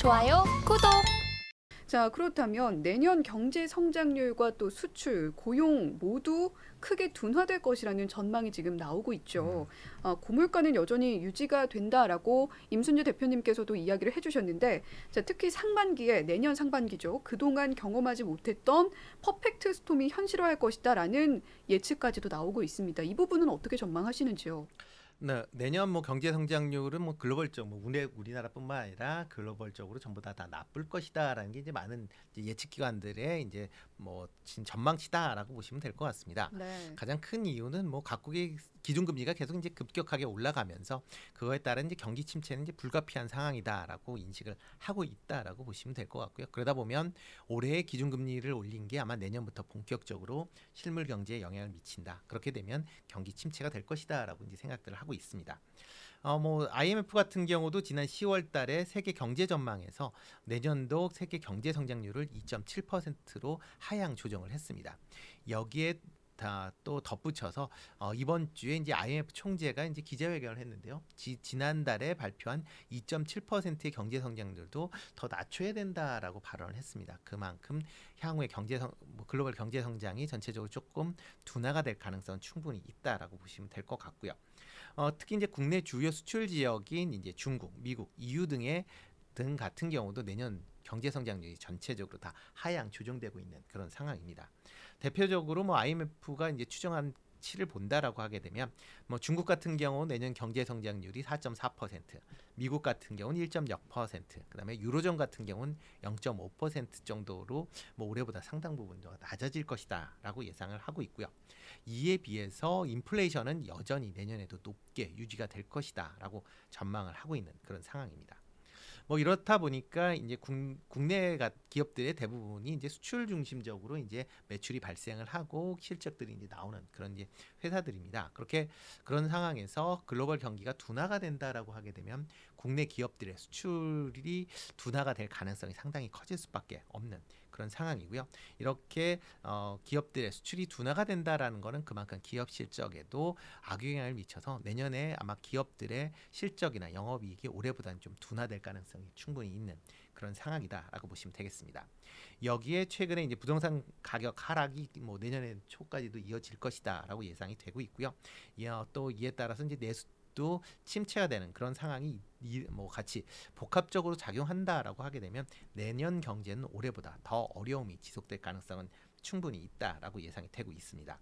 좋아요, 구독. 자, 그렇다면 내년 경제 성장률과 또 수출, 고용 모두 크게 둔화될 것이라는 전망이 지금 나오고 있죠. 아, 고물가는 여전히 유지가 된다라고 임순재 대표님께서도 이야기를 해주셨는데, 자, 특히 상반기에 내년 상반기죠. 그동안 경험하지 못했던 퍼펙트 스톰이 현실화할 것이다라는 예측까지도 나오고 있습니다. 이 부분은 어떻게 전망하시는지요? 네, 내년 뭐 경제 성장률은 뭐 글로벌적 뭐 우리 우리나라뿐만 아니라 글로벌적으로 전부 다다 나쁠 것이다라는 게 이제 많은 이제 예측 기관들의 이제 뭐 전망치다라고 보시면 될 것 같습니다. 네. 가장 큰 이유는 뭐 각국의 기준금리가 계속 이제 급격하게 올라가면서 그거에 따른 이제 경기 침체는 이제 불가피한 상황이다라고 인식을 하고 있다라고 보시면 될 것 같고요. 그러다 보면 올해 기준금리를 올린 게 아마 내년부터 본격적으로 실물 경제에 영향을 미친다. 그렇게 되면 경기 침체가 될 것이다라고 이제 생각들을 하고. 하고 있습니다. 어, 뭐 IMF 같은 경우도 지난 10월 달에 세계 경제 전망에서 내년도 세계 경제 성장률을 2.7%로 하향 조정을 했습니다. 여기에 다또 덧붙여서 어, 이번 주에 이제 IMF 총재가 이제 기자회견을 했는데요. 지, 지난달에 발표한 2.7%의 경제 성장률도 더 낮춰야 된다라고 발언을 했습니다. 그만큼 향후에 경제 성, 뭐 글로벌 경제 성장이 전체적으로 조금 둔화가 될 가능성은 충분히 있다라고 보시면 될 것 같고요. 어, 특히 이제 국내 주요 수출 지역인 이제 중국, 미국, EU 등의 등 같은 경우도 내년 경제 성장률이 전체적으로 다 하향 조정되고 있는 그런 상황입니다. 대표적으로 뭐 IMF가 이제 추정한 치를 본다라고 하게 되면 뭐 중국 같은 경우 내년 경제 성장률이 4.4%, 미국 같은 경우는 1.0%, 그다음에 유로존 같은 경우는 0.5% 정도로 뭐 올해보다 상당 부분 더 낮아질 것이다라고 예상을 하고 있고요. 이에 비해서 인플레이션은 여전히 내년에도 높게 유지가 될 것이다라고 전망을 하고 있는 그런 상황입니다. 뭐 이렇다 보니까 이제 국내 기업들의 대부분이 이제 수출 중심적으로 이제 매출이 발생을 하고 실적들이 이제 나오는 그런 이제 회사들입니다. 그렇게 그런 상황에서 글로벌 경기가 둔화가 된다라고 하게 되면 국내 기업들의 수출이 둔화가 될 가능성이 상당히 커질 수밖에 없는 그런 상황이고요. 이렇게 어, 기업들의 수출이 둔화가 된다라는 것은 그만큼 기업 실적에도 악영향을 미쳐서 내년에 아마 기업들의 실적이나 영업이익이 올해보다는 좀 둔화될 가능성이 충분히 있는 그런 상황이다라고 보시면 되겠습니다. 여기에 최근에 이제 부동산 가격 하락이 뭐 내년에 초까지도 이어질 것이다라고 예상이 되고 있고요. 또 이에 따라서 이제 내수 것도 침체가 되는 그런 상황이 이, 뭐 같이 복합적으로 작용한다라고 하게 되면 내년 경제는 올해보다 더 어려움이 지속될 가능성은 충분히 있다라고 예상이 되고 있습니다.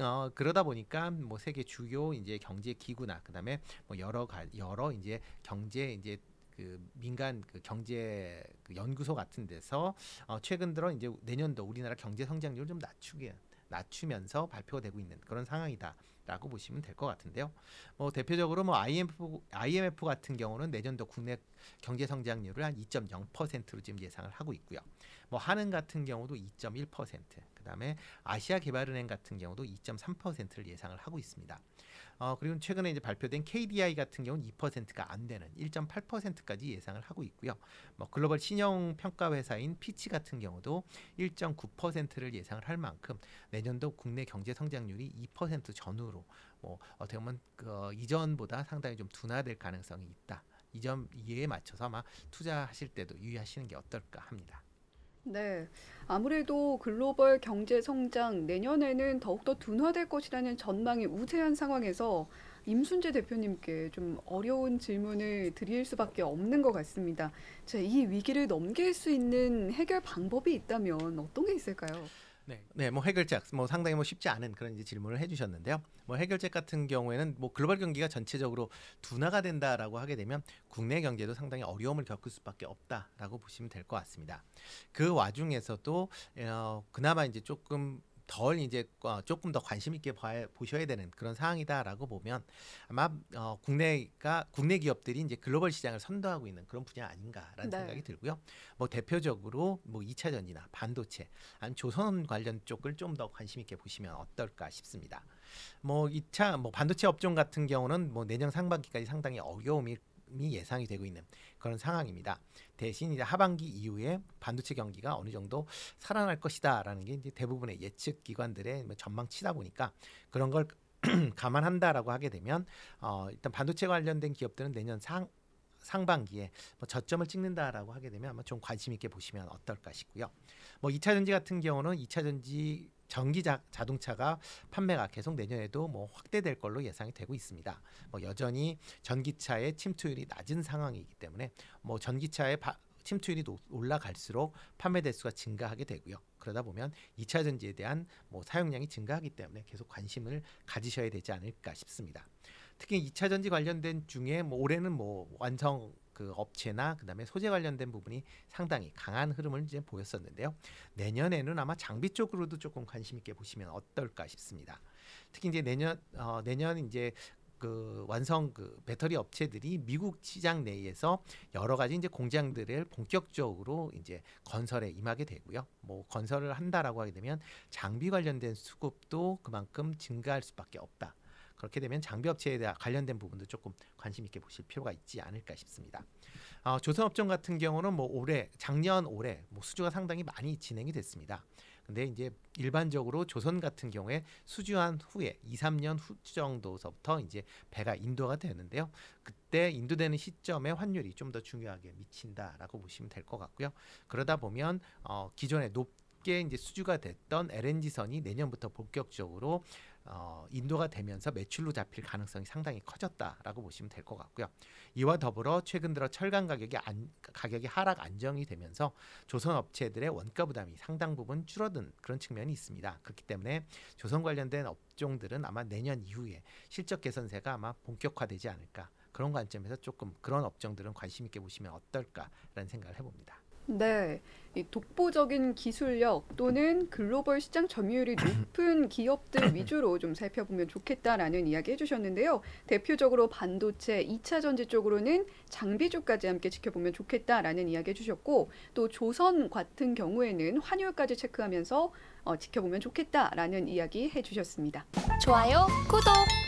어, 그러다 보니까 뭐 세계 주요 이제 경제 기구나 그다음에 뭐 여러 가, 여러 이제 경제 이제 그 민간 그 경제 그 연구소 같은 데서 어, 최근 들어 이제 내년도 우리나라 경제 성장률 좀 낮추게 낮추면서 발표되고 있는 그런 상황이다. 라고 보시면 될 것 같은데요. 뭐 대표적으로 뭐 IMF, IMF 같은 경우는 내년도 국내 경제 성장률을 한 2.0%로 지금 예상을 하고 있고요. 뭐 한은 같은 경우도 2.1%, 그다음에 아시아 개발은행 같은 경우도 2.3%를 예상을 하고 있습니다. 어, 그리고 최근에 이제 발표된 KDI 같은 경우는 2%가 안 되는 1.8%까지 예상을 하고 있고요. 뭐 글로벌 신용 평가 회사인 피치 같은 경우도 1.9%를 예상을 할 만큼 내년도 국내 경제 성장률이 2% 전후로 정도로 뭐 어떻게 보면 그 이전보다 상당히 좀 둔화될 가능성이 있다. 이 점 이해에 맞춰서 아마 투자하실 때도 유의하시는 게 어떨까 합니다. 네. 아무래도 글로벌 경제 성장 내년에는 더욱더 둔화될 것이라는 전망이 우세한 상황에서 임순재 대표님께 좀 어려운 질문을 드릴 수밖에 없는 것 같습니다. 자, 이 위기를 넘길 수 있는 해결 방법이 있다면 어떤 게 있을까요? 네. 네, 뭐 해결책, 뭐 상당히 뭐 쉽지 않은 그런 이제 질문을 해주셨는데요. 뭐 해결책 같은 경우에는 뭐 글로벌 경기가 전체적으로 둔화가 된다라고 하게 되면 국내 경제도 상당히 어려움을 겪을 수밖에 없다라고 보시면 될 것 같습니다. 그 와중에서도 어, 그나마 이제 조금 덜 이제 어, 조금 더 관심 있게 봐야, 보셔야 되는 그런 상황이다라고 보면 아마 어, 국내가 국내 기업들이 이제 글로벌 시장을 선도하고 있는 그런 분야 아닌가라는 네. 생각이 들고요. 뭐 대표적으로 뭐 2차 전지나 반도체, 아니 조선 관련 쪽을 좀 더 관심 있게 보시면 어떨까 싶습니다. 뭐 2차 뭐 반도체 업종 같은 경우는 뭐 내년 상반기까지 상당히 어려움이 하락이 예상이 되고 있는 그런 상황입니다. 대신 이제 하반기 이후에 반도체 경기가 어느 정도 살아날 것이다라는 게 이제 대부분의 예측 기관들의 뭐 전망치다 보니까 그런 걸 감안한다라고 하게 되면 어, 일단 반도체 관련된 기업들은 내년 상 상반기에 뭐 저점을 찍는다라고 하게 되면 아마 좀 관심 있게 보시면 어떨까 싶고요. 뭐 2차 전지 같은 경우는 2차 전지 전기 자, 동차가 판매가 계속 내년에도 뭐 확대될 걸로 예상이 되고 있습니다. 뭐 여전히 전기차의 침투율이 낮은 상황이기 때문에 뭐 전기차의 바, 침투율이 올라갈수록 판매 대수가 증가하게 되고요. 그러다 보면 2차 전지에 대한 뭐 사용량이 증가하기 때문에 계속 관심을 가지셔야 되지 않을까 싶습니다. 특히 2차 전지 관련된 중에 뭐 올해는 뭐 완성 그 업체나 그다음에 소재 관련된 부분이 상당히 강한 흐름을 이제 보였었는데요. 내년에는 아마 장비 쪽으로도 조금 관심 있게 보시면 어떨까 싶습니다. 특히 이제 내년 어, 내년 이제 그 완성 그 배터리 업체들이 미국 시장 내에서 여러 가지 이제 공장들을 본격적으로 이제 건설에 임하게 되고요. 뭐 건설을 한다라고 하게 되면 장비 관련된 수급도 그만큼 증가할 수밖에 없다. 그렇게 되면 장비 업체에 대한 관련된 부분도 조금 관심 있게 보실 필요가 있지 않을까 싶습니다. 어, 조선업종 같은 경우는 뭐 올해 작년 올해 뭐 수주가 상당히 많이 진행이 됐습니다. 근데 이제 일반적으로 조선 같은 경우에 수주한 후에 2, 3년 후 정도서부터 이제 배가 인도가 되는데요. 그때 인도되는 시점에 환율이 좀 더 중요하게 미친다라고 보시면 될 것 같고요. 그러다 보면 어, 기존에 높 이제 수주가 됐던 LNG선이 내년부터 본격적으로 어, 인도가 되면서 매출로 잡힐 가능성이 상당히 커졌다라고 보시면 될 것 같고요. 이와 더불어 최근 들어 철강 가격이 안, 가격이 하락 안정이 되면서 조선 업체들의 원가 부담이 상당 부분 줄어든 그런 측면이 있습니다. 그렇기 때문에 조선 관련된 업종들은 아마 내년 이후에 실적 개선세가 아마 본격화되지 않을까 그런 관점에서 조금 그런 업종들은 관심 있게 보시면 어떨까라는 생각을 해봅니다. 네. 이 독보적인 기술력 또는 글로벌 시장 점유율이 높은 기업들 위주로 좀 살펴보면 좋겠다라는 이야기 해주셨는데요. 대표적으로 반도체, 2차 전지 쪽으로는 장비주까지 함께 지켜보면 좋겠다라는 이야기 해주셨고 또 조선 같은 경우에는 환율까지 체크하면서 어, 지켜보면 좋겠다라는 이야기 해주셨습니다. 좋아요, 구독!